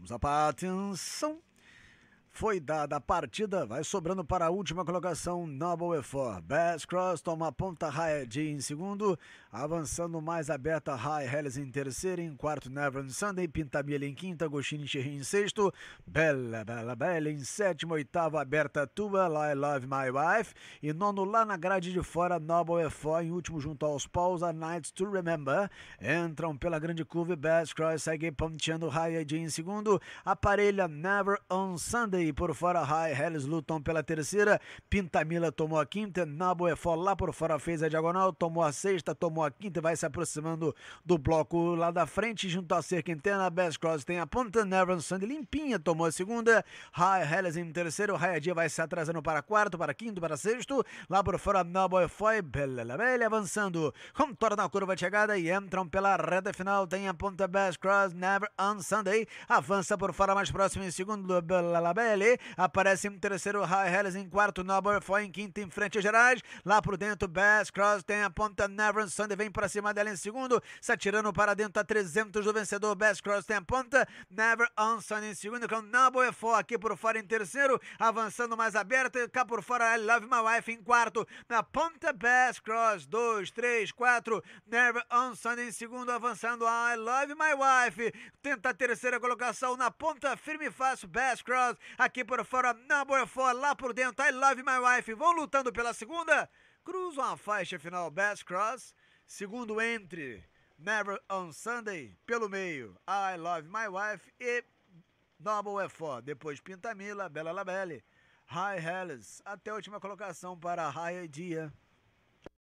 Vamos à atenção foi dada a partida, vai sobrando para a última colocação Noble E4. Bass Cross toma a ponta High G em segundo, avançando mais aberta High Hellis em terceiro, em quarto Never Sunday, Pintabile em quinta, Goshini Cherry em sexto, Bella Bella Bella em sétimo, oitavo aberta Tua, I Love My Wife e nono lá na grade de fora Noble E4, em último junto aos paus a Nights to Remember. Entram pela grande curva e Bass Cross segue ponteando High G em segundo, aparelha Never on Sunday e por fora High Hells lutam pela terceira. Pintamila tomou a quinta. Nabo Efó é lá por fora fez a diagonal, tomou a sexta, tomou a quinta e vai se aproximando do bloco lá da frente. Junto à cerca interna, Best Cross tem a ponta. on Sunday limpinha tomou a segunda. High Hells em terceiro. dia vai se atrasando para quarto, para quinto, para sexto. Lá por fora Nabo é Efó e Bela avançando. Contorna a curva de chegada e entram pela reta final. Tem a ponta Best Cross, Never on Sunday. Avança por fora mais próximo em segundo. Bela Labelle Aparece em terceiro, Helles em quarto, Noble foi em quinto, em frente a Gerais. Lá por dentro, Bass Cross tem a ponta, Never Sunday vem para cima dela em segundo. Se tá atirando para dentro a 300 do vencedor, Bass Cross tem a ponta, Never Sunday em segundo, com Noble foi aqui por fora em terceiro, avançando mais aberto, cá por fora, I Love My Wife em quarto. Na ponta, Bass Cross, 2, 3, 4, Never Sunday em segundo, avançando, I Love My Wife. Tenta a terceira colocação na ponta, firme e fácil, Bass Cross Aqui por fora, na por fora, lá por dentro, I love my wife. Vão lutando pela segunda. Cruzam a faixa final Best Cross. Segundo entre Never on Sunday. Pelo meio, I love my wife e Double é 4 Depois Pintamila, Bela Labelle, High Hellas. Até a última colocação para High Idea.